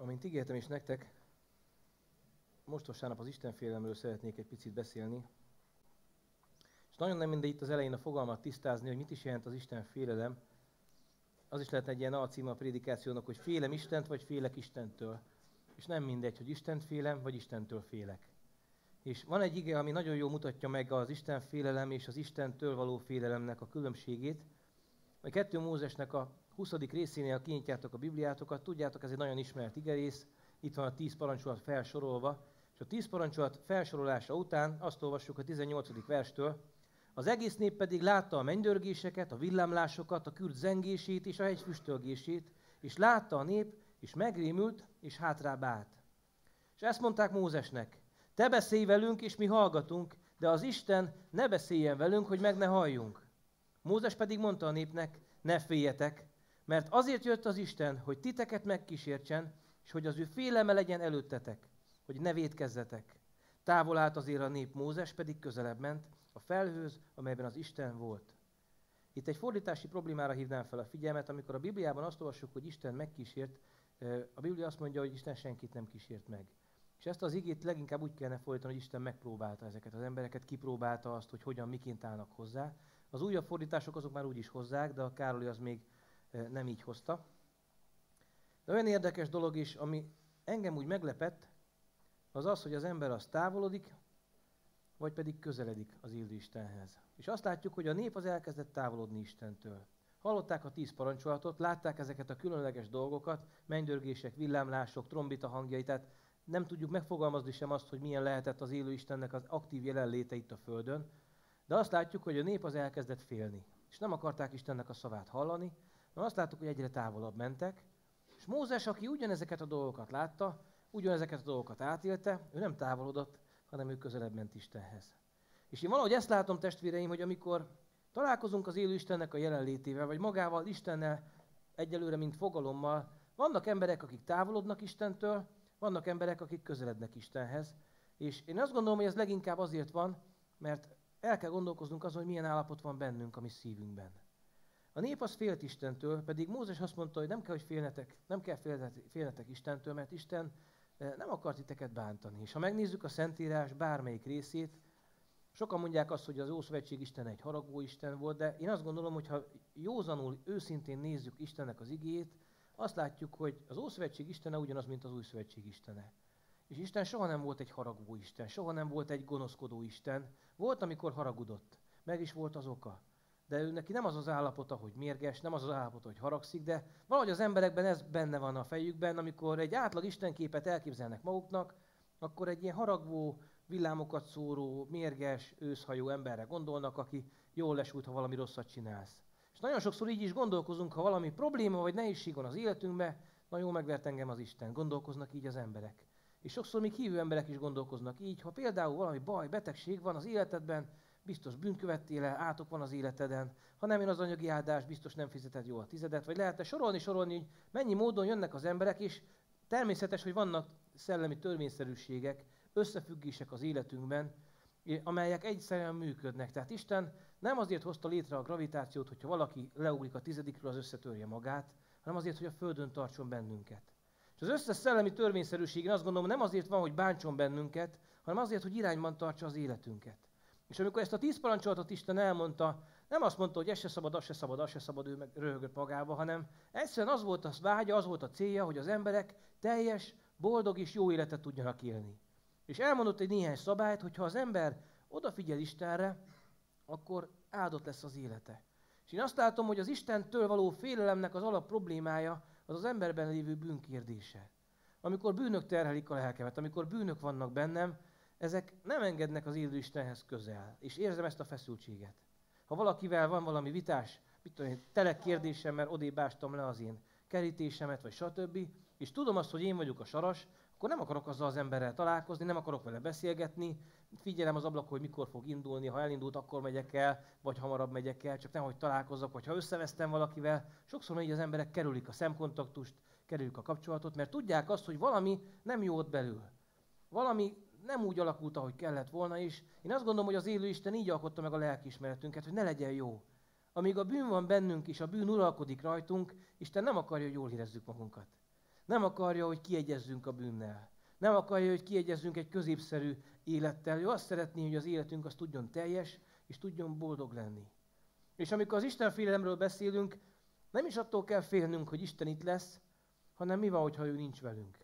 Amint ígértem is nektek, most vasárnap az Isten szeretnék egy picit beszélni. És nagyon nem mindegy itt az elején a fogalmat tisztázni, hogy mit is jelent az Isten félelem. Az is lehet egy ilyen alcíma a prédikációnak, hogy félem Istent, vagy félek Istentől. És nem mindegy, hogy Istent félem, vagy Istentől félek. És van egy ige, ami nagyon jól mutatja meg az Isten félelem és az Istentől való félelemnek a különbségét. A kettő Mózesnek a 20. részénél, ha kinyitjátok a Bibliátokat, tudjátok, ez egy nagyon ismert igerész, itt van a 10 parancsolat felsorolva, és a 10 parancsolat felsorolása után azt olvassuk a 18. verstől, az egész nép pedig látta a mennydörgéseket, a villámlásokat, a kürt zengését és a hegy füstölgését, és látta a nép, és megrémült, és hátrább állt. És ezt mondták Mózesnek, te beszélj velünk, és mi hallgatunk, de az Isten ne beszéljen velünk, hogy meg ne halljunk. Mózes pedig mondta a népnek, ne féljetek, mert azért jött az Isten, hogy titeket megkísértsen, és hogy az ő féleme legyen előttetek, hogy ne védkezzetek. Távol állt azért a nép, Mózes pedig közelebb ment a felhőz, amelyben az Isten volt. Itt egy fordítási problémára hívnám fel a figyelmet, amikor a Bibliában azt olvassuk, hogy Isten megkísért, a Biblia azt mondja, hogy Isten senkit nem kísért meg. És ezt az igét leginkább úgy kellene folytani, hogy Isten megpróbálta ezeket az embereket, kipróbálta azt, hogy hogyan, miként állnak hozzá. Az újabb fordítások azok már úgy is hozzák, de a Károli az még nem így hozta. De olyan érdekes dolog is, ami engem úgy meglepett, az az, hogy az ember az távolodik, vagy pedig közeledik az illő Istenhez. És azt látjuk, hogy a nép az elkezdett távolodni Istentől. Hallották a tíz parancsolatot, látták ezeket a különleges dolgokat, mennydörgések, villámlások, trombita hangjai, tehát nem tudjuk megfogalmazni sem azt, hogy milyen lehetett az élő Istennek az aktív jelenléte itt a Földön, de azt látjuk, hogy a nép az elkezdett félni, és nem akarták Istennek a szavát hallani, Na azt láttuk, hogy egyre távolabb mentek, és Mózes, aki ugyanezeket a dolgokat látta, ugyanezeket a dolgokat átélte, ő nem távolodott, hanem ő közelebb ment Istenhez. És én valahogy ezt látom, testvéreim, hogy amikor találkozunk az élő Istennek a jelenlétével, vagy magával, Istennel egyelőre, mint fogalommal, vannak emberek, akik távolodnak Istentől, vannak emberek, akik közelednek Istenhez. És én azt gondolom, hogy ez leginkább azért van, mert el kell gondolkoznunk azon, hogy milyen állapot van bennünk, a mi szívünkben. A nép az félt Istentől, pedig Mózes azt mondta, hogy nem kell, hogy félnetek, nem kell félnetek Istentől, mert Isten eh, nem akart titeket bántani. És ha megnézzük a Szentírás bármelyik részét, sokan mondják azt, hogy az Ószövetség Isten egy haragó Isten volt, de én azt gondolom, hogy ha józanul, őszintén nézzük Istennek az igét, azt látjuk, hogy az Ószövetség Istene ugyanaz, mint az Új Szövetség Istene. És Isten soha nem volt egy haragú Isten, soha nem volt egy gonoszkodó Isten. Volt, amikor haragudott. Meg is volt az oka de ő neki nem az az állapota, hogy mérges, nem az az állapota, hogy haragszik, de valahogy az emberekben ez benne van a fejükben, amikor egy átlag istenképet elképzelnek maguknak, akkor egy ilyen haragvó, villámokat szóró, mérges, őszhajó emberre gondolnak, aki jól lesült, ha valami rosszat csinálsz. És nagyon sokszor így is gondolkozunk, ha valami probléma vagy nehézség van az életünkbe, nagyon megvert engem az Isten, gondolkoznak így az emberek. És sokszor még hívő emberek is gondolkoznak így, ha például valami baj, betegség van az életedben, biztos bűnkövettél el, átok van az életeden, ha nem jön az anyagi áldás, biztos nem fizeted jól a tizedet, vagy lehetne sorolni, sorolni, hogy mennyi módon jönnek az emberek, és természetes, hogy vannak szellemi törvényszerűségek, összefüggések az életünkben, amelyek egyszerűen működnek. Tehát Isten nem azért hozta létre a gravitációt, hogyha valaki leugrik a tizedikről, az összetörje magát, hanem azért, hogy a Földön tartson bennünket. És az összes szellemi törvényszerűség, én azt gondolom, nem azért van, hogy bántson bennünket, hanem azért, hogy irányban tartsa az életünket. És amikor ezt a tíz parancsolatot Isten elmondta, nem azt mondta, hogy ez se szabad, az se szabad, az se szabad, ő meg röhögött magába, hanem egyszerűen az volt a vágya, az volt a célja, hogy az emberek teljes, boldog és jó életet tudjanak élni. És elmondott egy néhány szabályt, hogy ha az ember odafigyel Istenre, akkor áldott lesz az élete. És én azt látom, hogy az Istentől való félelemnek az alap problémája az az emberben lévő bűnkérdése. Amikor bűnök terhelik a lelkemet, amikor bűnök vannak bennem, ezek nem engednek az élő Istenhez közel, és érzem ezt a feszültséget. Ha valakivel van valami vitás, mit tudom én, tele kérdésem, mert odébástam le az én kerítésemet, vagy stb., és tudom azt, hogy én vagyok a saras, akkor nem akarok azzal az emberrel találkozni, nem akarok vele beszélgetni, figyelem az ablakon, hogy mikor fog indulni, ha elindult, akkor megyek el, vagy hamarabb megyek el, csak nehogy találkozzak, vagy ha összevesztem valakivel. Sokszor így az emberek kerülik a szemkontaktust, kerülik a kapcsolatot, mert tudják azt, hogy valami nem jó ott belül. Valami nem úgy alakult, ahogy kellett volna, és én azt gondolom, hogy az élő Isten így alkotta meg a lelkiismeretünket, hogy ne legyen jó. Amíg a bűn van bennünk, és a bűn uralkodik rajtunk, Isten nem akarja, hogy jól érezzük magunkat. Nem akarja, hogy kiegyezzünk a bűnnel. Nem akarja, hogy kiegyezzünk egy középszerű élettel. Ő azt szeretné, hogy az életünk az tudjon teljes, és tudjon boldog lenni. És amikor az Isten félelemről beszélünk, nem is attól kell félnünk, hogy Isten itt lesz, hanem mi van, hogyha ő nincs velünk.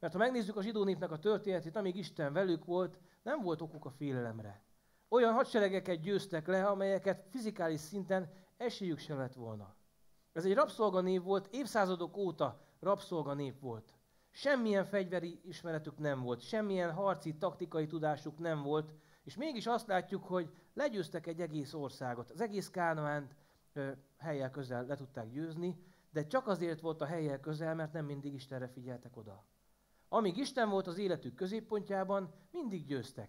Mert ha megnézzük a zsidó népnek a történetét, amíg Isten velük volt, nem volt okuk a félelemre. Olyan hadseregeket győztek le, amelyeket fizikális szinten esélyük sem lett volna. Ez egy rabszolganév volt, évszázadok óta nép volt. Semmilyen fegyveri ismeretük nem volt, semmilyen harci, taktikai tudásuk nem volt, és mégis azt látjuk, hogy legyőztek egy egész országot. Az egész Kánoánt helyel közel le tudták győzni, de csak azért volt a helyel közel, mert nem mindig Istenre figyeltek oda. Amíg Isten volt az életük középpontjában, mindig győztek.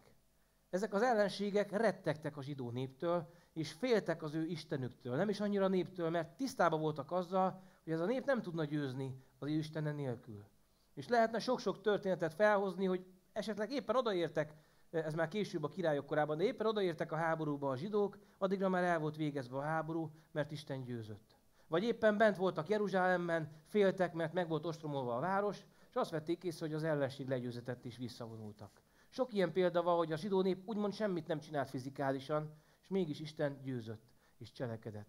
Ezek az ellenségek rettegtek a zsidó néptől, és féltek az ő istenüktől, nem is annyira néptől, mert tisztában voltak azzal, hogy ez a nép nem tudna győzni az ő istene nélkül. És lehetne sok-sok történetet felhozni, hogy esetleg éppen odaértek, ez már később a királyok korában, de éppen odaértek a háborúba a zsidók, addigra már el volt végezve a háború, mert Isten győzött. Vagy éppen bent voltak Jeruzsálemben, féltek, mert meg volt ostromolva a város, és azt vették észre, hogy az ellenség legyőzetett is visszavonultak. Sok ilyen példa van, hogy a zsidó nép úgymond semmit nem csinált fizikálisan, és mégis Isten győzött és cselekedett.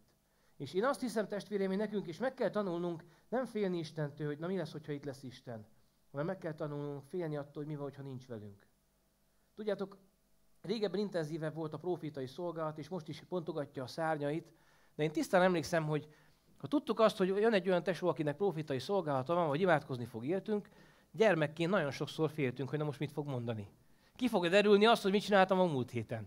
És én azt hiszem, testvérem, hogy nekünk is meg kell tanulnunk nem félni Istentől, hogy na mi lesz, hogyha itt lesz Isten, hanem meg kell tanulnunk félni attól, hogy mi van, hogyha nincs velünk. Tudjátok, régebben intenzívebb volt a profitai szolgálat, és most is pontogatja a szárnyait, de én tisztán emlékszem, hogy ha tudtuk azt, hogy jön egy olyan tesó, akinek profitai szolgálata van, vagy imádkozni fog értünk, gyermekként nagyon sokszor féltünk, hogy na most mit fog mondani. Ki fog derülni azt, hogy mit csináltam a múlt héten.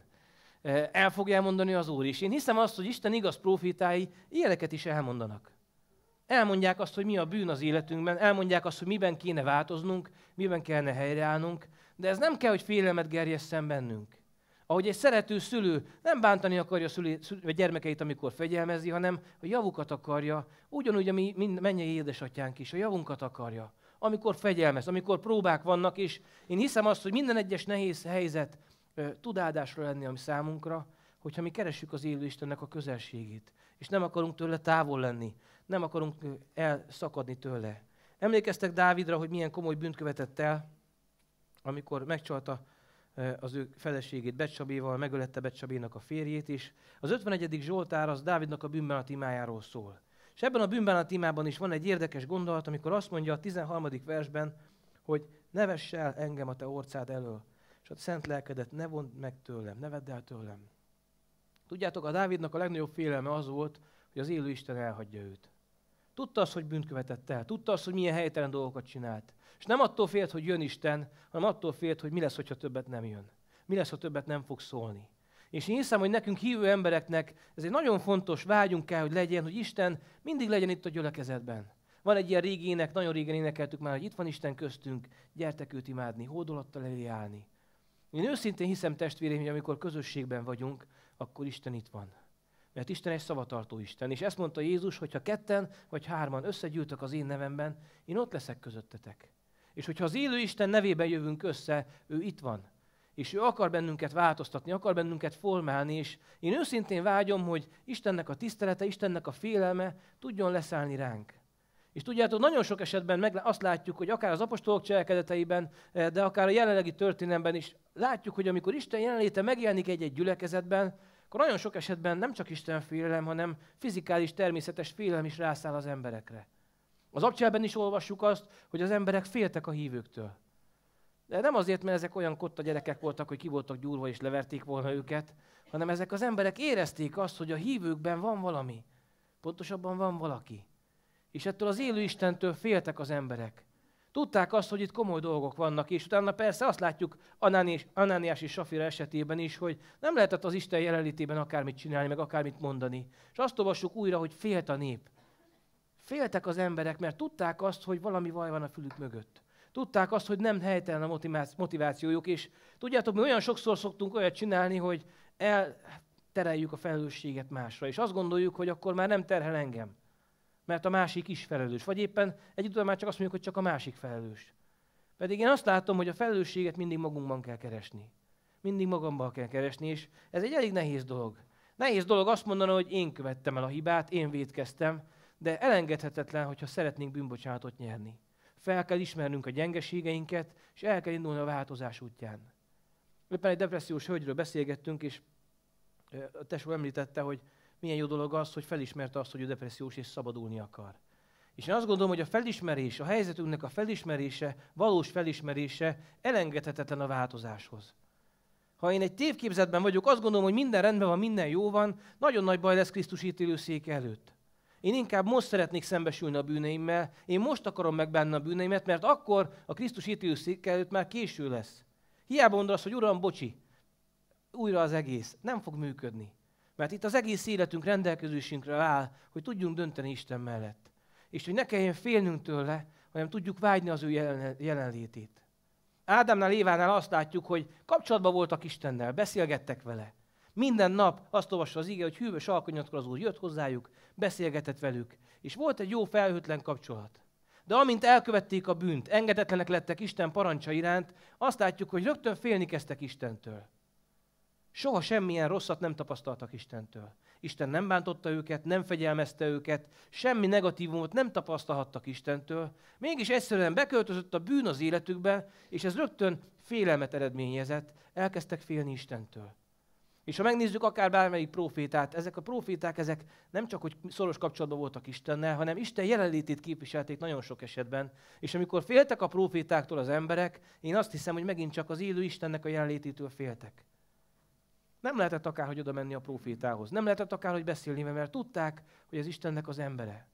El fogja elmondani az Úr is. Én hiszem azt, hogy Isten igaz profitái ilyeneket is elmondanak. Elmondják azt, hogy mi a bűn az életünkben, elmondják azt, hogy miben kéne változnunk, miben kellene helyreállnunk, de ez nem kell, hogy félelmet gerjesszen bennünk ahogy egy szerető szülő nem bántani akarja szülé, szülő, gyermekeit, amikor fegyelmezi, hanem a javukat akarja, ugyanúgy a mi mind, mennyei édesatyánk is, a javunkat akarja. Amikor fegyelmez, amikor próbák vannak, és én hiszem azt, hogy minden egyes nehéz helyzet tud áldásra lenni a mi számunkra, hogyha mi keressük az élő Istennek a közelségét, és nem akarunk tőle távol lenni, nem akarunk elszakadni tőle. Emlékeztek Dávidra, hogy milyen komoly bűnt követett el, amikor megcsalta az ő feleségét Becsabéval, megölette Becsabénak a férjét is. Az 51. Zsoltár az Dávidnak a bűnbánat imájáról szól. És ebben a bűnbánat imában is van egy érdekes gondolat, amikor azt mondja a 13. versben, hogy ne vess el engem a te orcád elől, és a szent lelkedet ne vond meg tőlem, ne vedd el tőlem. Tudjátok, a Dávidnak a legnagyobb félelme az volt, hogy az élő Isten elhagyja őt. Tudta azt, hogy bűnt követett el. Tudta azt, hogy milyen helytelen dolgokat csinált. És nem attól félt, hogy jön Isten, hanem attól félt, hogy mi lesz, ha többet nem jön. Mi lesz, ha többet nem fog szólni. És én hiszem, hogy nekünk hívő embereknek ez egy nagyon fontos vágyunk kell, hogy legyen, hogy Isten mindig legyen itt a gyülekezetben. Van egy ilyen régi ének, nagyon régen énekeltük már, hogy itt van Isten köztünk, gyertek őt imádni, hódolattal elé állni. Én őszintén hiszem, testvéreim, hogy amikor közösségben vagyunk, akkor Isten itt van. Mert Isten egy szavatartó Isten. És ezt mondta Jézus, hogy ha ketten vagy hárman összegyűltök az én nevemben, én ott leszek közöttetek. És hogyha az élő Isten nevében jövünk össze, ő itt van. És ő akar bennünket változtatni, akar bennünket formálni, és én őszintén vágyom, hogy Istennek a tisztelete, Istennek a félelme tudjon leszállni ránk. És tudjátok, nagyon sok esetben meg azt látjuk, hogy akár az apostolok cselekedeteiben, eh, de akár a jelenlegi történelemben is látjuk, hogy amikor Isten jelenléte megjelenik egy-egy gyülekezetben, akkor nagyon sok esetben nem csak Isten félelem, hanem fizikális, természetes félelem is rászáll az emberekre. Az abcselben is olvassuk azt, hogy az emberek féltek a hívőktől. De nem azért, mert ezek olyan kotta gyerekek voltak, hogy ki voltak gyúrva és leverték volna őket, hanem ezek az emberek érezték azt, hogy a hívőkben van valami. Pontosabban van valaki. És ettől az élő Istentől féltek az emberek. Tudták azt, hogy itt komoly dolgok vannak, és utána persze azt látjuk Anániás és Safira esetében is, hogy nem lehetett az Isten jelenlétében akármit csinálni, meg akármit mondani. És azt olvassuk újra, hogy félt a nép. Féltek az emberek, mert tudták azt, hogy valami vaj van a fülük mögött. Tudták azt, hogy nem helytelen a motivációjuk, és tudjátok, mi olyan sokszor szoktunk olyat csinálni, hogy eltereljük a felelősséget másra, és azt gondoljuk, hogy akkor már nem terhel engem mert a másik is felelős. Vagy éppen egy után már csak azt mondjuk, hogy csak a másik felelős. Pedig én azt látom, hogy a felelősséget mindig magunkban kell keresni. Mindig magamban kell keresni, és ez egy elég nehéz dolog. Nehéz dolog azt mondani, hogy én követtem el a hibát, én védkeztem, de elengedhetetlen, hogyha szeretnénk bűnbocsánatot nyerni. Fel kell ismernünk a gyengeségeinket, és el kell indulni a változás útján. Éppen egy depressziós hölgyről beszélgettünk, és a tesó említette, hogy milyen jó dolog az, hogy felismerte azt, hogy ő depressziós és szabadulni akar. És én azt gondolom, hogy a felismerés, a helyzetünknek a felismerése, valós felismerése elengedhetetlen a változáshoz. Ha én egy tévképzetben vagyok, azt gondolom, hogy minden rendben van, minden jó van, nagyon nagy baj lesz Krisztus ítélőszék előtt. Én inkább most szeretnék szembesülni a bűneimmel, én most akarom megbánni a bűneimet, mert akkor a Krisztus ítélőszék előtt már késő lesz. Hiába mondasz, hogy Uram, bocsi, újra az egész. Nem fog működni. Mert itt az egész életünk rendelkezésünkre áll, hogy tudjunk dönteni Isten mellett. És hogy ne kelljen félnünk tőle, hanem tudjuk vágyni az ő jelenlétét. Ádámnál, Évánál azt látjuk, hogy kapcsolatban voltak Istennel, beszélgettek vele. Minden nap azt olvassa az ige, hogy hűvös alkonyatkor az Úr jött hozzájuk, beszélgetett velük, és volt egy jó felhőtlen kapcsolat. De amint elkövették a bűnt, engedetlenek lettek Isten parancsa iránt, azt látjuk, hogy rögtön félni kezdtek Istentől. Soha semmilyen rosszat nem tapasztaltak Istentől. Isten nem bántotta őket, nem fegyelmezte őket, semmi negatívumot nem tapasztalhattak Istentől. Mégis egyszerűen beköltözött a bűn az életükbe, és ez rögtön félelmet eredményezett. Elkezdtek félni Istentől. És ha megnézzük akár bármelyik profétát, ezek a proféták ezek nem csak hogy szoros kapcsolatban voltak Istennel, hanem Isten jelenlétét képviselték nagyon sok esetben. És amikor féltek a profétáktól az emberek, én azt hiszem, hogy megint csak az élő Istennek a jelenlététől féltek. Nem lehetett akár, hogy oda menni a profétához. Nem lehetett akár, hogy beszélni, mert tudták, hogy ez Istennek az embere.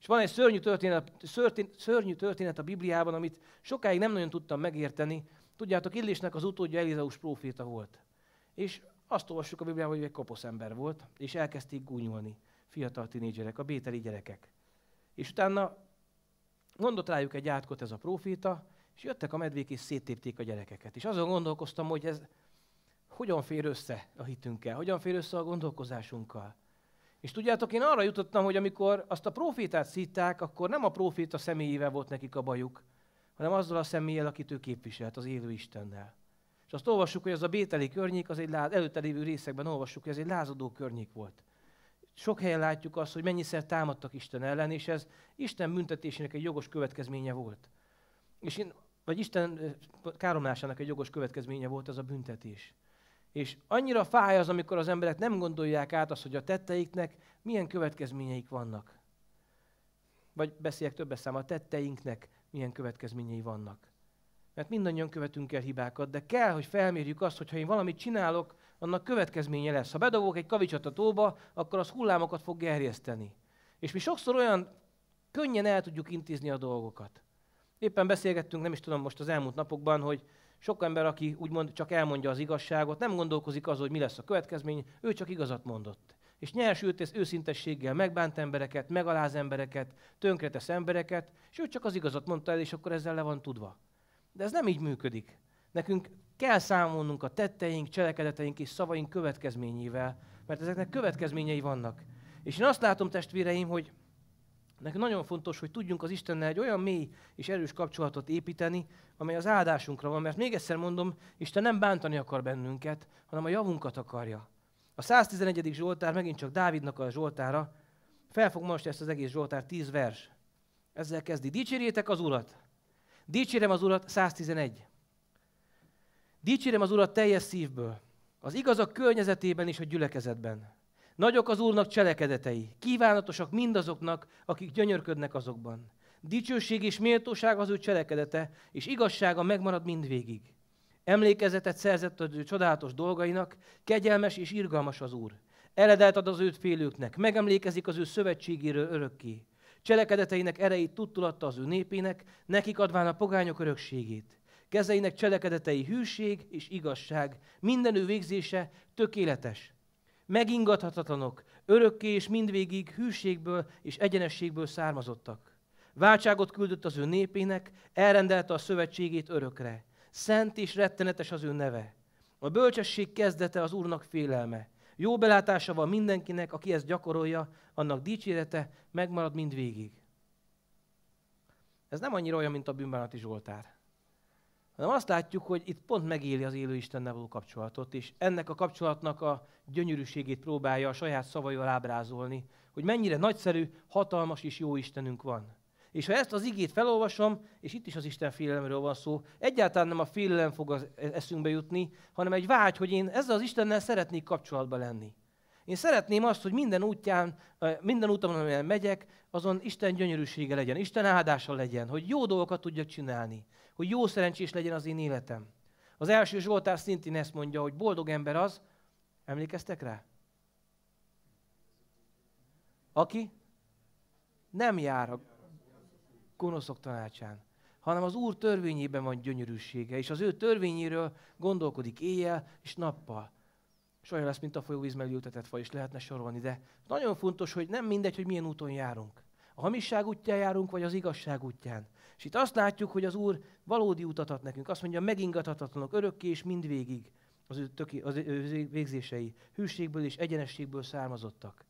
És van egy szörnyű történet, szörtén, szörnyű történet a Bibliában, amit sokáig nem nagyon tudtam megérteni. Tudjátok, Illésnek az utódja Elizeus proféta volt. És azt olvassuk a Bibliában, hogy egy kopos ember volt, és elkezdték gúnyolni fiatal tinédzserek, a bételi gyerekek. És utána mondott rájuk egy átkot ez a proféta, és jöttek a medvék, és széttépték a gyerekeket. És azon gondolkoztam, hogy ez hogyan fér össze a hitünkkel, hogyan fér össze a gondolkozásunkkal. És tudjátok, én arra jutottam, hogy amikor azt a profétát szítták, akkor nem a proféta személyével volt nekik a bajuk, hanem azzal a személlyel, akit ő képviselt, az élő Istennel. És azt olvassuk, hogy az a bételi környék, az egy láz, előtte lévő részekben olvassuk, hogy ez egy lázadó környék volt. Sok helyen látjuk azt, hogy mennyiszer támadtak Isten ellen, és ez Isten büntetésének egy jogos következménye volt. És én, vagy Isten eh, káromlásának egy jogos következménye volt ez a büntetés. És annyira fáj az, amikor az emberek nem gondolják át azt, hogy a tetteiknek milyen következményeik vannak. Vagy beszéljek többes szám, a tetteinknek milyen következményei vannak. Mert mindannyian követünk el hibákat, de kell, hogy felmérjük azt, hogy ha én valamit csinálok, annak következménye lesz. Ha bedobok egy kavicsot a tóba, akkor az hullámokat fog gerjeszteni. És mi sokszor olyan könnyen el tudjuk intézni a dolgokat. Éppen beszélgettünk, nem is tudom most az elmúlt napokban, hogy sok ember, aki úgymond csak elmondja az igazságot, nem gondolkozik az, hogy mi lesz a következmény, ő csak igazat mondott. És nyers őszintességgel megbánt embereket, megaláz embereket, tönkretesz embereket, és ő csak az igazat mondta el, és akkor ezzel le van tudva. De ez nem így működik. Nekünk kell számolnunk a tetteink, cselekedeteink és szavaink következményével, mert ezeknek következményei vannak. És én azt látom, testvéreim, hogy Nekünk nagyon fontos, hogy tudjunk az Istennel egy olyan mély és erős kapcsolatot építeni, amely az áldásunkra van, mert még egyszer mondom, Isten nem bántani akar bennünket, hanem a javunkat akarja. A 111. Zsoltár megint csak Dávidnak a Zsoltára, felfog most ezt az egész Zsoltár 10 vers. Ezzel kezdi. Dicsérjétek az Urat! Dicsérem az Urat 111. Dicsérem az Urat teljes szívből, az igazak környezetében és a gyülekezetben. Nagyok az Úrnak cselekedetei, kívánatosak mindazoknak, akik gyönyörködnek azokban. Dicsőség és méltóság az ő cselekedete, és igazsága megmarad mindvégig. Emlékezetet szerzett az ő csodálatos dolgainak, kegyelmes és irgalmas az Úr. Eledelt ad az őt félőknek, megemlékezik az ő szövetségéről örökké. Cselekedeteinek erejét tudtulatta az ő népének, nekik adván a pogányok örökségét. Kezeinek cselekedetei hűség és igazság, minden ő végzése tökéletes megingathatatlanok, örökké és mindvégig hűségből és egyenességből származottak. Váltságot küldött az ő népének, elrendelte a szövetségét örökre. Szent és rettenetes az ő neve. A bölcsesség kezdete az Úrnak félelme. Jó belátása van mindenkinek, aki ezt gyakorolja, annak dicsérete megmarad mindvégig. Ez nem annyira olyan, mint a bűnbánati Zsoltár hanem azt látjuk, hogy itt pont megéli az élő Istennel való kapcsolatot, és ennek a kapcsolatnak a gyönyörűségét próbálja a saját szavaival ábrázolni, hogy mennyire nagyszerű, hatalmas és jó Istenünk van. És ha ezt az igét felolvasom, és itt is az Isten félelemről van szó, egyáltalán nem a félelem fog az eszünkbe jutni, hanem egy vágy, hogy én ezzel az Istennel szeretnék kapcsolatba lenni. Én szeretném azt, hogy minden útján, minden úton, amilyen megyek, azon Isten gyönyörűsége legyen, Isten áldása legyen, hogy jó dolgokat tudjak csinálni, hogy jó szerencsés legyen az én életem. Az első Zsoltár szintén ezt mondja, hogy boldog ember az, emlékeztek rá? Aki nem jár a gonoszok tanácsán, hanem az Úr törvényében van gyönyörűsége, és az ő törvényéről gondolkodik éjjel és nappal és olyan lesz, mint a folyóvíz megültetett fa, és lehetne sorolni. De nagyon fontos, hogy nem mindegy, hogy milyen úton járunk. A hamisság útján járunk, vagy az igazság útján. És itt azt látjuk, hogy az Úr valódi utat ad nekünk. Azt mondja, megingathatatlanok örökké és mindvégig az ő, töki, az ő végzései. Hűségből és egyenességből származottak.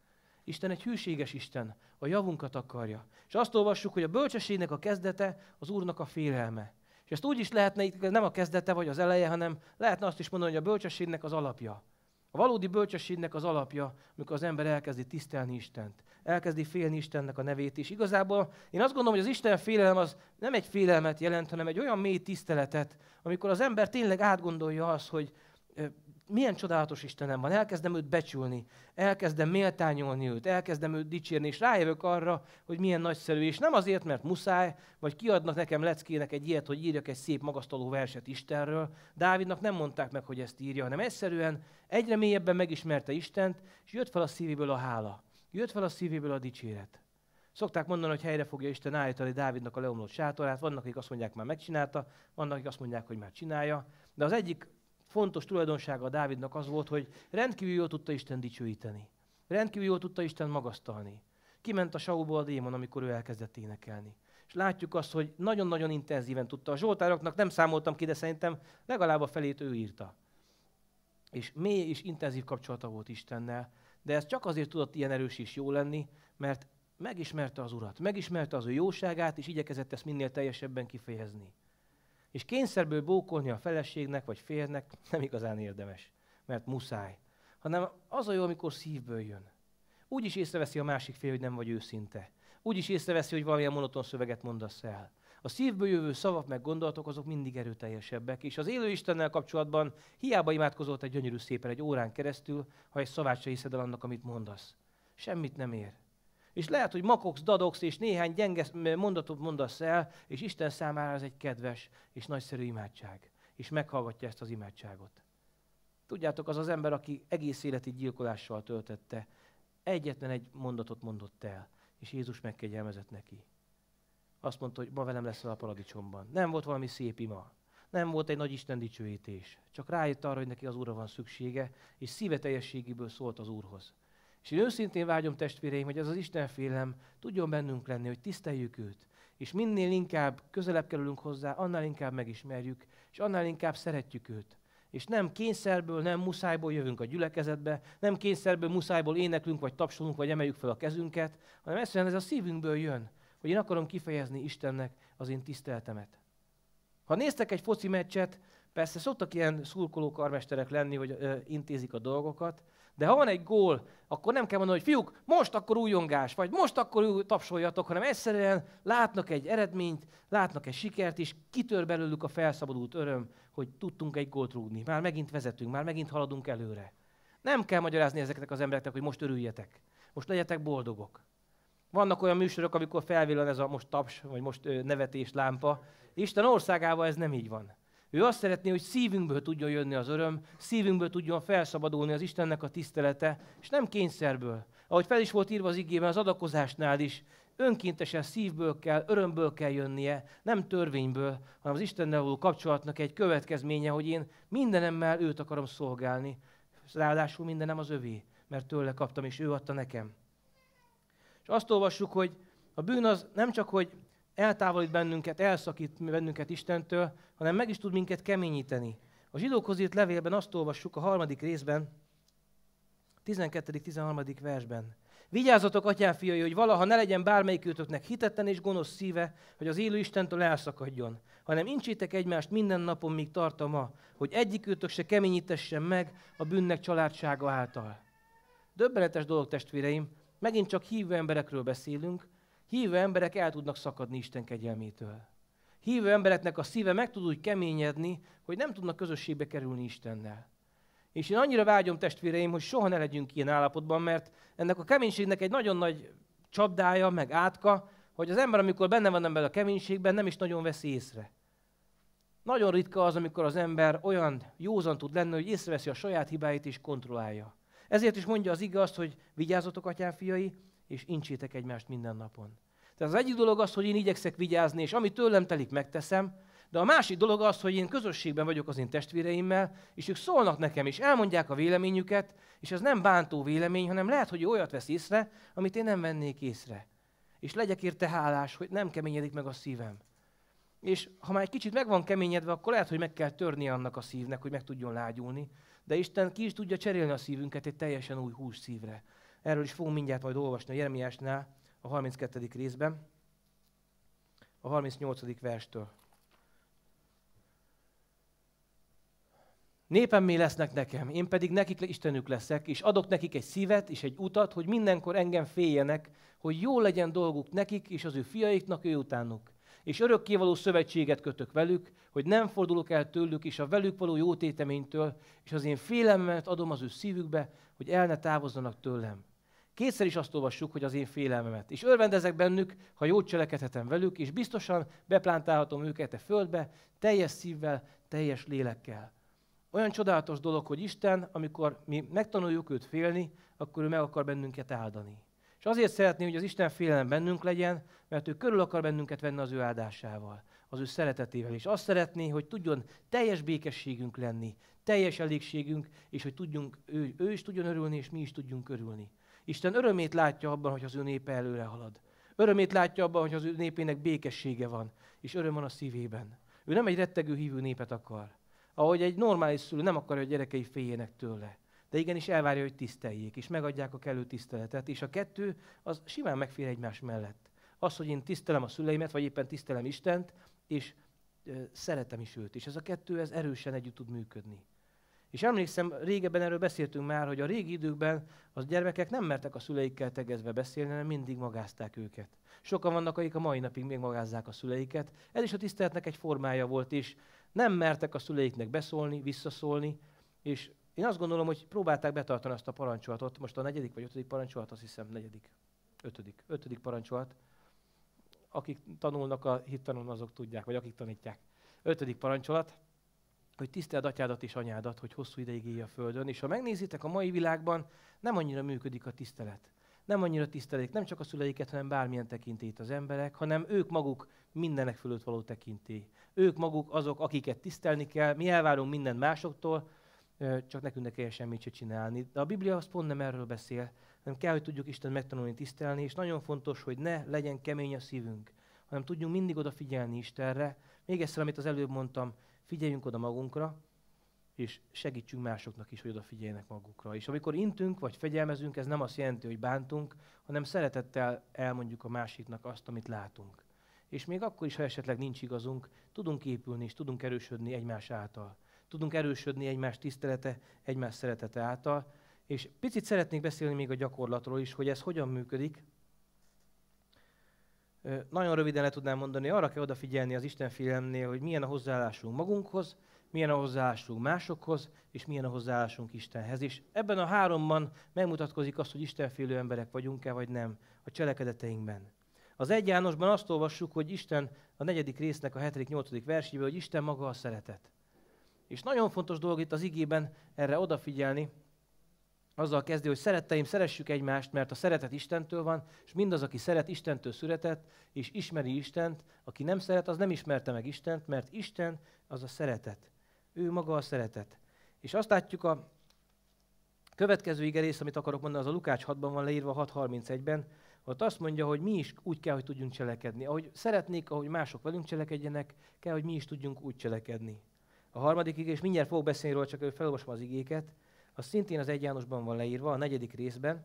Isten egy hűséges Isten, a javunkat akarja. És azt olvassuk, hogy a bölcsességnek a kezdete az Úrnak a félelme. És ezt úgy is lehetne, nem a kezdete vagy az eleje, hanem lehetne azt is mondani, hogy a bölcsességnek az alapja. A valódi bölcsességnek az alapja, amikor az ember elkezdi tisztelni Istent, elkezdi félni Istennek a nevét is. Igazából én azt gondolom, hogy az Isten félelem az nem egy félelmet jelent, hanem egy olyan mély tiszteletet, amikor az ember tényleg átgondolja azt, hogy milyen csodálatos Istenem van, elkezdem őt becsülni, elkezdem méltányolni őt, elkezdem őt dicsérni, és rájövök arra, hogy milyen nagyszerű, és nem azért, mert muszáj, vagy kiadnak nekem leckének egy ilyet, hogy írjak egy szép magasztaló verset Istenről. Dávidnak nem mondták meg, hogy ezt írja, hanem egyszerűen egyre mélyebben megismerte Istent, és jött fel a szívéből a hála, jött fel a szívéből a dicséret. Szokták mondani, hogy helyre fogja Isten állítani Dávidnak a leomlott sátorát, vannak, akik azt mondják, már megcsinálta, vannak, akik azt mondják, hogy már csinálja, de az egyik fontos tulajdonsága a Dávidnak az volt, hogy rendkívül jól tudta Isten dicsőíteni. Rendkívül jól tudta Isten magasztalni. Kiment a Saulból a démon, amikor ő elkezdett énekelni. És látjuk azt, hogy nagyon-nagyon intenzíven tudta. A Zsoltároknak nem számoltam ki, de szerintem legalább a felét ő írta. És mély és intenzív kapcsolata volt Istennel, de ez csak azért tudott ilyen erős és jó lenni, mert megismerte az Urat, megismerte az ő jóságát, és igyekezett ezt minél teljesebben kifejezni. És kényszerből bókolni a feleségnek vagy férnek nem igazán érdemes, mert muszáj, hanem az a jó, amikor szívből jön. Úgy is észreveszi a másik fél, hogy nem vagy őszinte. Úgy is észreveszi, hogy valamilyen monoton szöveget mondasz el. A szívből jövő szavak meg gondolatok azok mindig erőteljesebbek, és az élő Istennel kapcsolatban hiába imádkozott egy gyönyörű szépen egy órán keresztül, ha egy szavát se hiszed el annak, amit mondasz. Semmit nem ér. És lehet, hogy makoksz, dadoksz és néhány gyenge mondatot mondasz el, és Isten számára ez egy kedves és nagyszerű imádság. És meghallgatja ezt az imádságot. Tudjátok, az az ember, aki egész életi gyilkolással töltette, egyetlen egy mondatot mondott el, és Jézus megkegyelmezett neki. Azt mondta, hogy ma velem leszel a paradicsomban. Nem volt valami szép ima. Nem volt egy nagy Isten dicsőítés. Csak rájött arra, hogy neki az Úrra van szüksége, és szíve szólt az Úrhoz. És én őszintén vágyom, testvéreim, hogy ez az Isten félem tudjon bennünk lenni, hogy tiszteljük őt. És minél inkább közelebb kerülünk hozzá, annál inkább megismerjük, és annál inkább szeretjük őt. És nem kényszerből, nem muszájból jövünk a gyülekezetbe, nem kényszerből, muszájból éneklünk, vagy tapsolunk, vagy emeljük fel a kezünket, hanem egyszerűen ez a szívünkből jön, hogy én akarom kifejezni Istennek az én tiszteletemet. Ha néztek egy foci meccset, persze szoktak ilyen szurkoló karmesterek lenni, hogy ö, intézik a dolgokat, de ha van egy gól, akkor nem kell mondani, hogy fiúk, most akkor újongás, vagy most akkor tapsoljatok, hanem egyszerűen látnak egy eredményt, látnak egy sikert, és kitör belőlük a felszabadult öröm, hogy tudtunk egy gólt rúgni. Már megint vezetünk, már megint haladunk előre. Nem kell magyarázni ezeknek az embereknek, hogy most örüljetek, most legyetek boldogok. Vannak olyan műsorok, amikor felvillan ez a most taps, vagy most nevetés lámpa. Isten országában ez nem így van. Ő azt szeretné, hogy szívünkből tudjon jönni az öröm, szívünkből tudjon felszabadulni az Istennek a tisztelete, és nem kényszerből. Ahogy fel is volt írva az igében, az adakozásnál is, önkéntesen szívből kell, örömből kell jönnie, nem törvényből, hanem az Istennel való kapcsolatnak egy következménye, hogy én mindenemmel őt akarom szolgálni. Ráadásul mindenem az övé, mert tőle kaptam, és ő adta nekem. És azt olvassuk, hogy a bűn az nem csak, hogy eltávolít bennünket, elszakít bennünket Istentől, hanem meg is tud minket keményíteni. A zsidókhoz írt levélben azt olvassuk a harmadik részben, 12.-13. versben. Vigyázzatok, atyám fiai, hogy valaha ne legyen bármelyikőtöknek hitetlen és gonosz szíve, hogy az élő Istentől elszakadjon, hanem incsítek egymást minden napon, míg tart a ma, hogy egyikőtök se keményítessen meg a bűnnek családsága által. Döbbenetes dolog, testvéreim, megint csak hívő emberekről beszélünk, hívő emberek el tudnak szakadni Isten kegyelmétől. Hívő embereknek a szíve meg tud úgy keményedni, hogy nem tudnak közösségbe kerülni Istennel. És én annyira vágyom, testvéreim, hogy soha ne legyünk ilyen állapotban, mert ennek a keménységnek egy nagyon nagy csapdája, meg átka, hogy az ember, amikor benne van ebben a keménységben, nem is nagyon veszi észre. Nagyon ritka az, amikor az ember olyan józan tud lenni, hogy észreveszi a saját hibáit és kontrollálja. Ezért is mondja az igaz, hogy vigyázzatok, atyám fiai, és incsétek egymást minden napon. Tehát az egyik dolog az, hogy én igyekszek vigyázni, és ami tőlem telik, megteszem, de a másik dolog az, hogy én közösségben vagyok az én testvéreimmel, és ők szólnak nekem, és elmondják a véleményüket, és ez nem bántó vélemény, hanem lehet, hogy olyat vesz észre, amit én nem vennék észre. És legyek érte hálás, hogy nem keményedik meg a szívem. És ha már egy kicsit meg van keményedve, akkor lehet, hogy meg kell törni annak a szívnek, hogy meg tudjon lágyulni. De Isten ki is tudja cserélni a szívünket egy teljesen új hús szívre. Erről is fogunk mindjárt majd olvasni a Jeremiásnál a 32. részben, a 38. verstől. Népem mi lesznek nekem, én pedig nekik Istenük leszek, és adok nekik egy szívet és egy utat, hogy mindenkor engem féljenek, hogy jó legyen dolguk nekik és az ő fiaiknak ő utánuk. És örökkévaló szövetséget kötök velük, hogy nem fordulok el tőlük és a velük való jótéteménytől, és az én félelmemet adom az ő szívükbe, hogy el ne távozzanak tőlem. Kétszer is azt olvassuk, hogy az én félelmemet. És örvendezek bennük, ha jót cselekedhetem velük, és biztosan beplántálhatom őket a földbe, teljes szívvel, teljes lélekkel. Olyan csodálatos dolog, hogy Isten, amikor mi megtanuljuk őt félni, akkor ő meg akar bennünket áldani. És azért szeretné, hogy az Isten félelem bennünk legyen, mert ő körül akar bennünket venni az ő áldásával, az ő szeretetével. És azt szeretné, hogy tudjon teljes békességünk lenni, teljes elégségünk, és hogy tudjunk, ő, ő is tudjon örülni, és mi is tudjunk örülni. Isten örömét látja abban, hogy az ő népe előre halad. Örömét látja abban, hogy az ő népének békessége van, és öröm van a szívében. Ő nem egy rettegő hívő népet akar. Ahogy egy normális szülő nem akarja, hogy gyerekei féljenek tőle. De igenis elvárja, hogy tiszteljék, és megadják a kellő tiszteletet. És a kettő az simán megfér egymás mellett. Az, hogy én tisztelem a szüleimet, vagy éppen tisztelem Istent, és szeretem is őt. És ez a kettő ez erősen együtt tud működni. És emlékszem, régebben erről beszéltünk már, hogy a régi időkben az gyermekek nem mertek a szüleikkel tegezve beszélni, hanem mindig magázták őket. Sokan vannak, akik a mai napig még magázzák a szüleiket. Ez is a tiszteletnek egy formája volt, és nem mertek a szüleiknek beszólni, visszaszólni, és én azt gondolom, hogy próbálták betartani azt a parancsolatot, most a negyedik vagy ötödik parancsolat, azt hiszem negyedik, ötödik, ötödik parancsolat. Akik tanulnak a hittanon, azok tudják, vagy akik tanítják. Ötödik parancsolat hogy tiszteld atyádat és anyádat, hogy hosszú ideig élj a földön. És ha megnézitek, a mai világban nem annyira működik a tisztelet. Nem annyira tisztelik nem csak a szüleiket, hanem bármilyen tekintét az emberek, hanem ők maguk mindenek fölött való tekintély. Ők maguk azok, akiket tisztelni kell, mi elvárunk mindent másoktól, csak nekünk ne kell semmit se csinálni. De a Biblia az pont nem erről beszél, hanem kell, hogy tudjuk Isten megtanulni tisztelni, és nagyon fontos, hogy ne legyen kemény a szívünk, hanem tudjunk mindig odafigyelni Istenre. Még egyszer, amit az előbb mondtam, figyeljünk oda magunkra, és segítsünk másoknak is, hogy odafigyeljenek magukra. És amikor intünk vagy fegyelmezünk, ez nem azt jelenti, hogy bántunk, hanem szeretettel elmondjuk a másiknak azt, amit látunk. És még akkor is, ha esetleg nincs igazunk, tudunk épülni és tudunk erősödni egymás által. Tudunk erősödni egymás tisztelete, egymás szeretete által. És picit szeretnék beszélni még a gyakorlatról is, hogy ez hogyan működik, nagyon röviden le tudnám mondani, arra kell odafigyelni az Isten félelemnél, hogy milyen a hozzáállásunk magunkhoz, milyen a hozzáállásunk másokhoz, és milyen a hozzáállásunk Istenhez. És ebben a háromban megmutatkozik az, hogy Istenfélő emberek vagyunk-e, vagy nem, a cselekedeteinkben. Az egy Jánosban azt olvassuk, hogy Isten a negyedik résznek a hetedik nyolcadik versében, hogy Isten maga a szeretet. És nagyon fontos dolog itt az igében erre odafigyelni, azzal kezdi, hogy szeretteim, szeressük egymást, mert a szeretet Istentől van, és mindaz, aki szeret, Istentől született, és ismeri Istent, aki nem szeret, az nem ismerte meg Istent, mert Isten az a szeretet. Ő maga a szeretet. És azt látjuk a következő igerész, amit akarok mondani, az a Lukács 6-ban van leírva, 6.31-ben, ott azt mondja, hogy mi is úgy kell, hogy tudjunk cselekedni. Ahogy szeretnék, ahogy mások velünk cselekedjenek, kell, hogy mi is tudjunk úgy cselekedni. A harmadik és mindjárt fogok beszélni róla, csak előbb felolvasom az igéket az szintén az 1 Jánosban van leírva, a negyedik részben,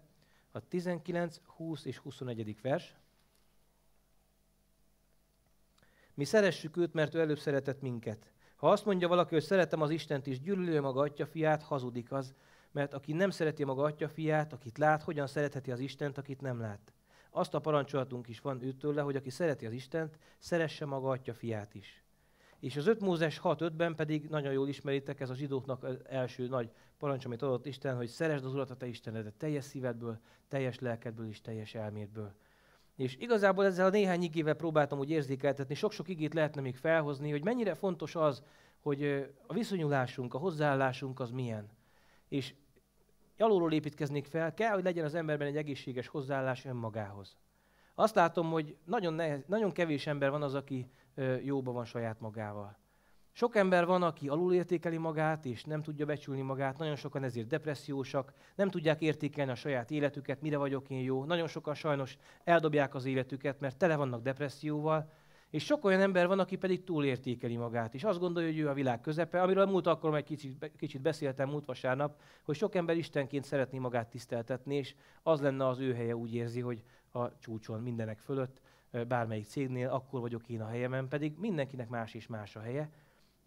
a 19, 20 és 21. vers. Mi szeressük őt, mert ő előbb szeretett minket. Ha azt mondja valaki, hogy szeretem az Istent is, gyűlölő maga atya fiát, hazudik az, mert aki nem szereti maga atya fiát, akit lát, hogyan szeretheti az Istent, akit nem lát. Azt a parancsolatunk is van őtől, hogy aki szereti az Istent, szeresse maga atya fiát is és az 5 Mózes 6.5-ben pedig nagyon jól ismeritek, ez a zsidóknak az első nagy parancs, amit adott Isten, hogy szeresd az Urat a te Istenedet teljes szívedből, teljes lelkedből és teljes elmédből. És igazából ezzel a néhány igével próbáltam úgy érzékeltetni, sok-sok igét lehetne még felhozni, hogy mennyire fontos az, hogy a viszonyulásunk, a hozzáállásunk az milyen. És alulról építkeznék fel, kell, hogy legyen az emberben egy egészséges hozzáállás önmagához. Azt látom, hogy nagyon, nehez, nagyon kevés ember van az, aki jóba van saját magával. Sok ember van, aki alulértékeli magát, és nem tudja becsülni magát, nagyon sokan ezért depressziósak, nem tudják értékelni a saját életüket, mire vagyok én jó, nagyon sokan sajnos eldobják az életüket, mert tele vannak depresszióval, és sok olyan ember van, aki pedig túlértékeli magát, és azt gondolja, hogy ő a világ közepe, amiről múlt akkor egy kicsit, kicsit beszéltem múlt vasárnap, hogy sok ember Istenként szeretné magát tiszteltetni, és az lenne az ő helye, úgy érzi, hogy a csúcson mindenek fölött bármelyik cégnél, akkor vagyok én a helyemen, pedig mindenkinek más és más a helye.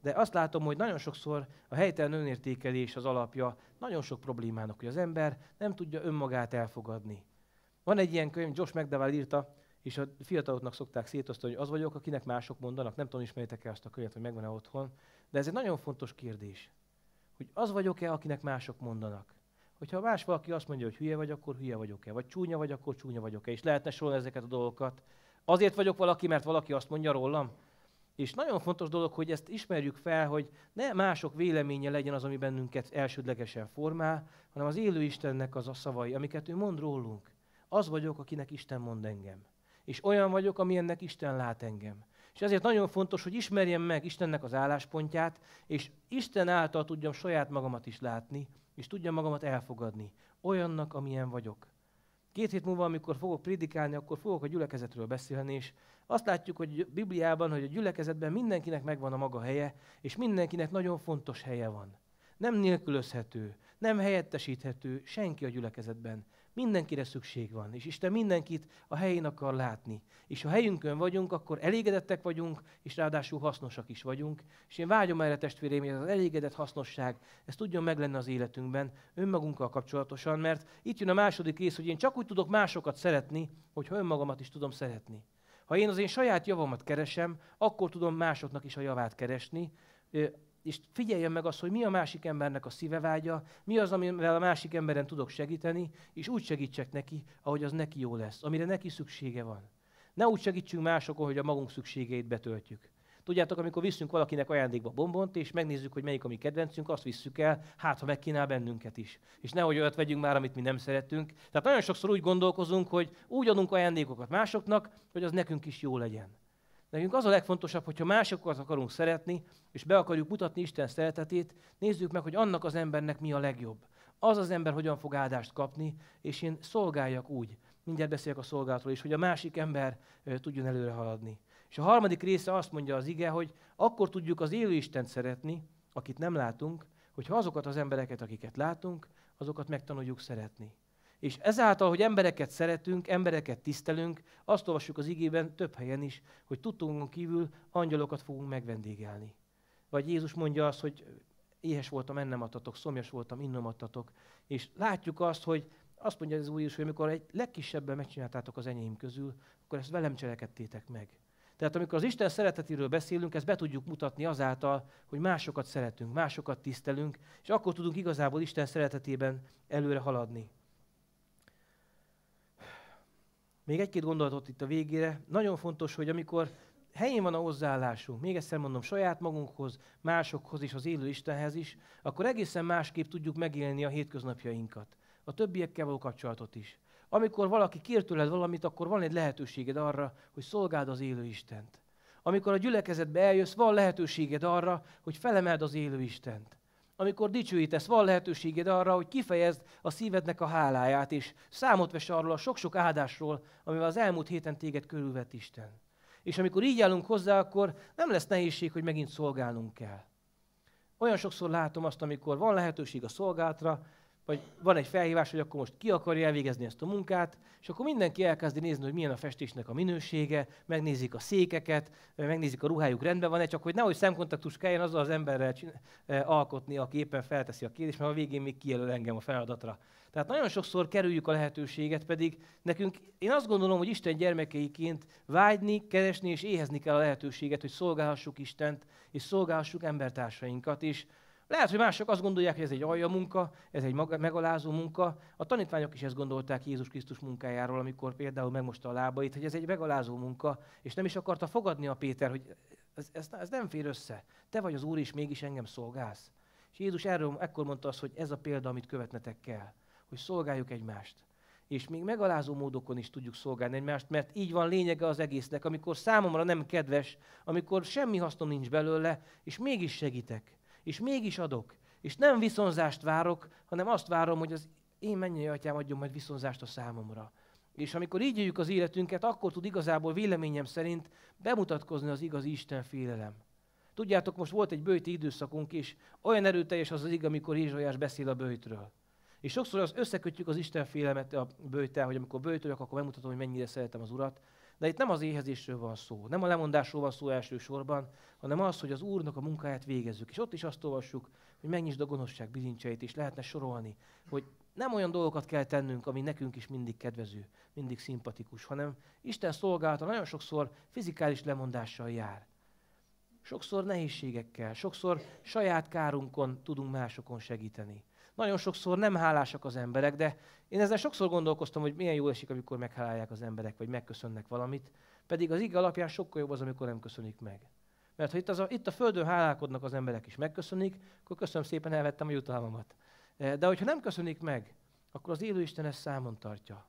De azt látom, hogy nagyon sokszor a helytelen önértékelés az alapja nagyon sok problémának, hogy az ember nem tudja önmagát elfogadni. Van egy ilyen könyv, Josh McDowell írta, és a fiataloknak szokták szétosztani, hogy az vagyok, akinek mások mondanak. Nem tudom, ismeritek-e azt a könyvet, hogy megvan-e otthon. De ez egy nagyon fontos kérdés, hogy az vagyok-e, akinek mások mondanak. Hogyha más valaki azt mondja, hogy hülye vagy, akkor hülye vagyok-e, vagy csúnya vagy, akkor csúnya vagyok-e, és lehetne sorolni ezeket a dolgokat, Azért vagyok valaki, mert valaki azt mondja rólam. És nagyon fontos dolog, hogy ezt ismerjük fel, hogy ne mások véleménye legyen az, ami bennünket elsődlegesen formál, hanem az élő Istennek az a szavai, amiket ő mond rólunk. Az vagyok, akinek Isten mond engem. És olyan vagyok, amilyennek Isten lát engem. És ezért nagyon fontos, hogy ismerjem meg Istennek az álláspontját, és Isten által tudjam saját magamat is látni, és tudjam magamat elfogadni. Olyannak, amilyen vagyok. Két hét múlva, amikor fogok prédikálni, akkor fogok a gyülekezetről beszélni, és azt látjuk, hogy a Bibliában, hogy a gyülekezetben mindenkinek megvan a maga helye, és mindenkinek nagyon fontos helye van. Nem nélkülözhető, nem helyettesíthető senki a gyülekezetben. Mindenkire szükség van, és Isten mindenkit a helyén akar látni. És ha helyünkön vagyunk, akkor elégedettek vagyunk, és ráadásul hasznosak is vagyunk. És én vágyom erre testvérem, hogy az elégedett hasznosság, ez tudjon meg lenni az életünkben, önmagunkkal kapcsolatosan, mert itt jön a második rész, hogy én csak úgy tudok másokat szeretni, hogyha önmagamat is tudom szeretni. Ha én az én saját javamat keresem, akkor tudom másoknak is a javát keresni, és figyeljen meg az, hogy mi a másik embernek a szívevágya, mi az, amivel a másik emberen tudok segíteni, és úgy segítsek neki, ahogy az neki jó lesz, amire neki szüksége van. Ne úgy segítsünk másokon, hogy a magunk szükségeit betöltjük. Tudjátok, amikor viszünk valakinek ajándékba bombont, és megnézzük, hogy melyik a mi kedvencünk, azt visszük el, hát ha megkínál bennünket is. És nehogy olyat vegyünk már, amit mi nem szeretünk. Tehát nagyon sokszor úgy gondolkozunk, hogy úgy adunk ajándékokat másoknak, hogy az nekünk is jó legyen. Nekünk az a legfontosabb, hogyha másokat akarunk szeretni, és be akarjuk mutatni Isten szeretetét, nézzük meg, hogy annak az embernek mi a legjobb. Az az ember hogyan fog áldást kapni, és én szolgáljak úgy, mindjárt beszélek a szolgálatról is, hogy a másik ember tudjon előre haladni. És a harmadik része azt mondja az ige, hogy akkor tudjuk az élő Istent szeretni, akit nem látunk, hogyha azokat az embereket, akiket látunk, azokat megtanuljuk szeretni. És ezáltal, hogy embereket szeretünk, embereket tisztelünk, azt olvassuk az igében több helyen is, hogy tudtunkon kívül angyalokat fogunk megvendégelni. Vagy Jézus mondja azt, hogy éhes voltam, ennem adtatok, szomjas voltam, innom adtatok. És látjuk azt, hogy azt mondja az Úr Jézus, hogy amikor egy legkisebben megcsináltátok az enyém közül, akkor ezt velem cselekedtétek meg. Tehát amikor az Isten szeretetéről beszélünk, ezt be tudjuk mutatni azáltal, hogy másokat szeretünk, másokat tisztelünk, és akkor tudunk igazából Isten szeretetében előre haladni. Még egy-két gondolatot itt a végére. Nagyon fontos, hogy amikor helyén van a hozzáállásunk, még egyszer mondom, saját magunkhoz, másokhoz is, az élő Istenhez is, akkor egészen másképp tudjuk megélni a hétköznapjainkat. A többiekkel való kapcsolatot is. Amikor valaki kér tőled valamit, akkor van egy lehetőséged arra, hogy szolgáld az élő Istent. Amikor a gyülekezetbe eljössz, van lehetőséged arra, hogy felemeld az élő Istent amikor dicsőítesz, van lehetőséged arra, hogy kifejezd a szívednek a háláját, és számot vesz arról a sok-sok áldásról, amivel az elmúlt héten téged körülvett Isten. És amikor így állunk hozzá, akkor nem lesz nehézség, hogy megint szolgálnunk kell. Olyan sokszor látom azt, amikor van lehetőség a szolgálatra, vagy van egy felhívás, hogy akkor most ki akarja elvégezni ezt a munkát, és akkor mindenki elkezdi nézni, hogy milyen a festésnek a minősége, megnézik a székeket, megnézik a ruhájuk rendben van-e, csak hogy nehogy szemkontaktus kelljen azzal az emberrel csinál, e, alkotni, aki éppen felteszi a kérdést, mert a végén még kijelöl engem a feladatra. Tehát nagyon sokszor kerüljük a lehetőséget, pedig nekünk, én azt gondolom, hogy Isten gyermekeiként vágyni, keresni és éhezni kell a lehetőséget, hogy szolgálhassuk Istent, és szolgálhassuk embertársainkat is. És lehet, hogy mások azt gondolják, hogy ez egy alja munka, ez egy megalázó munka. A tanítványok is ezt gondolták Jézus Krisztus munkájáról, amikor például megmosta a lábait, hogy ez egy megalázó munka, és nem is akarta fogadni a Péter, hogy ez, ez, ez nem fér össze. Te vagy az Úr, és mégis engem szolgálsz. És Jézus erről ekkor mondta azt, hogy ez a példa, amit követnetek kell, hogy szolgáljuk egymást. És még megalázó módokon is tudjuk szolgálni egymást, mert így van lényege az egésznek, amikor számomra nem kedves, amikor semmi hasznom nincs belőle, és mégis segítek és mégis adok. És nem viszonzást várok, hanem azt várom, hogy az én mennyi atyám adjon majd viszonzást a számomra. És amikor így éljük az életünket, akkor tud igazából véleményem szerint bemutatkozni az igazi Isten félelem. Tudjátok, most volt egy bőti időszakunk, és olyan erőteljes az az ig, amikor Ézsajás beszél a bőtről. És sokszor az összekötjük az Isten félelmet a bőjtel, hogy amikor bőjtölök, akkor megmutatom, hogy mennyire szeretem az Urat, de itt nem az éhezésről van szó, nem a lemondásról van szó elsősorban, hanem az, hogy az Úrnak a munkáját végezzük. És ott is azt olvassuk, hogy megnyisd a gonoszság bilincseit, és lehetne sorolni, hogy nem olyan dolgokat kell tennünk, ami nekünk is mindig kedvező, mindig szimpatikus, hanem Isten szolgálata nagyon sokszor fizikális lemondással jár. Sokszor nehézségekkel, sokszor saját kárunkon tudunk másokon segíteni. Nagyon sokszor nem hálásak az emberek, de én ezzel sokszor gondolkoztam, hogy milyen jó esik, amikor meghálálják az emberek, vagy megköszönnek valamit, pedig az ige alapján sokkal jobb az, amikor nem köszönik meg. Mert ha itt, az a, itt a földön hálálkodnak az emberek is, megköszönik, akkor köszönöm szépen, elvettem a jutalmamat. Eh, de hogyha nem köszönik meg, akkor az élő Isten ezt számon tartja.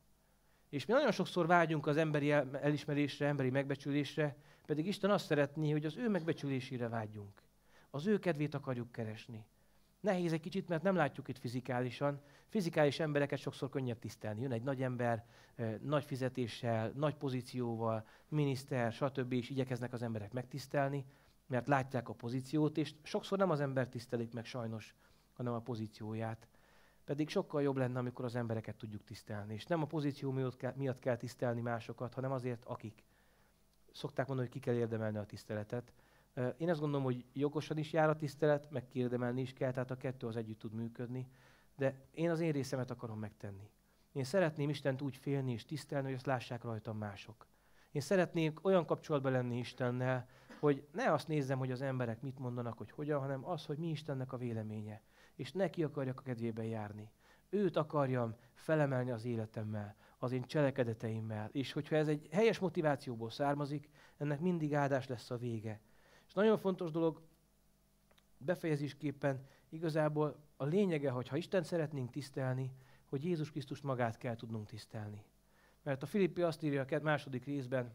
És mi nagyon sokszor vágyunk az emberi elismerésre, emberi megbecsülésre, pedig Isten azt szeretné, hogy az ő megbecsülésére vágyunk. Az ő kedvét akarjuk keresni. Nehéz egy kicsit, mert nem látjuk itt fizikálisan. Fizikális embereket sokszor könnyebb tisztelni. Jön egy nagy ember, nagy fizetéssel, nagy pozícióval, miniszter, stb. és igyekeznek az emberek megtisztelni, mert látják a pozíciót, és sokszor nem az ember tisztelik meg sajnos, hanem a pozícióját. Pedig sokkal jobb lenne, amikor az embereket tudjuk tisztelni. És nem a pozíció miatt kell, miatt kell tisztelni másokat, hanem azért, akik. Szokták mondani, hogy ki kell érdemelni a tiszteletet. Én azt gondolom, hogy jogosan is jár a tisztelet, meg kérdemelni is kell, tehát a kettő az együtt tud működni, de én az én részemet akarom megtenni. Én szeretném Istent úgy félni és tisztelni, hogy azt lássák rajtam mások. Én szeretném olyan kapcsolatban lenni Istennel, hogy ne azt nézzem, hogy az emberek mit mondanak, hogy hogyan, hanem az, hogy mi Istennek a véleménye. És neki akarjak a kedvében járni. Őt akarjam felemelni az életemmel, az én cselekedeteimmel. És hogyha ez egy helyes motivációból származik, ennek mindig áldás lesz a vége. És nagyon fontos dolog, befejezésképpen igazából a lényege, hogy ha Isten szeretnénk tisztelni, hogy Jézus Krisztus magát kell tudnunk tisztelni. Mert a Filippi azt írja a második részben,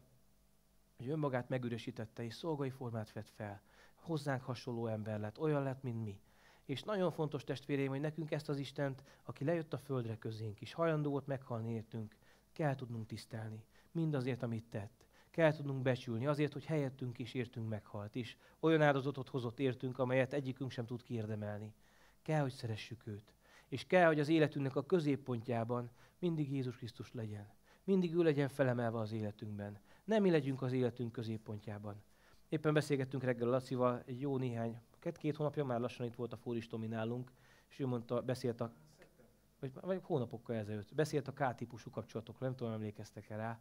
hogy önmagát megüresítette és szolgai formát vett fel. Hozzánk hasonló ember lett, olyan lett, mint mi. És nagyon fontos testvéreim, hogy nekünk ezt az Istent, aki lejött a földre közénk, és hajlandó volt meghalni értünk, kell tudnunk tisztelni. Mindazért, amit tett kell tudnunk becsülni, azért, hogy helyettünk is értünk meghalt és Olyan áldozatot hozott értünk, amelyet egyikünk sem tud kiérdemelni. Kell, hogy szeressük őt. És kell, hogy az életünknek a középpontjában mindig Jézus Krisztus legyen. Mindig ő legyen felemelve az életünkben. Nem mi legyünk az életünk középpontjában. Éppen beszélgettünk reggel a Lacival, egy jó néhány, két, két hónapja már lassan itt volt a Fóris Tomi nálunk, és ő mondta, beszélt a, vagy, vagy hónapokkal ezelőtt, beszélt a K-típusú kapcsolatokról, nem tudom, emlékeztek -e rá,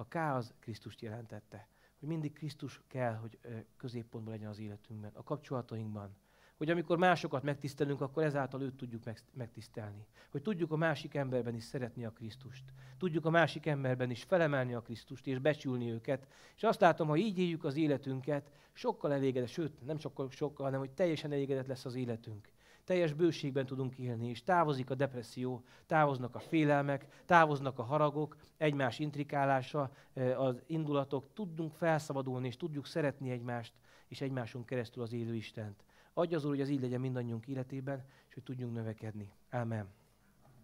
a K az Krisztust jelentette. Hogy mindig Krisztus kell, hogy középpontban legyen az életünkben, a kapcsolatainkban. Hogy amikor másokat megtisztelünk, akkor ezáltal őt tudjuk megtisztelni. Hogy tudjuk a másik emberben is szeretni a Krisztust. Tudjuk a másik emberben is felemelni a Krisztust és becsülni őket. És azt látom, ha így éljük az életünket, sokkal elégedett, sőt, nem sokkal, sokkal, hanem hogy teljesen elégedett lesz az életünk teljes bőségben tudunk élni, és távozik a depresszió, távoznak a félelmek, távoznak a haragok, egymás intrikálása, az indulatok, tudunk felszabadulni, és tudjuk szeretni egymást, és egymásunk keresztül az élő Istent. Adja az Úr, hogy az így legyen mindannyiunk életében, és hogy tudjunk növekedni. Amen.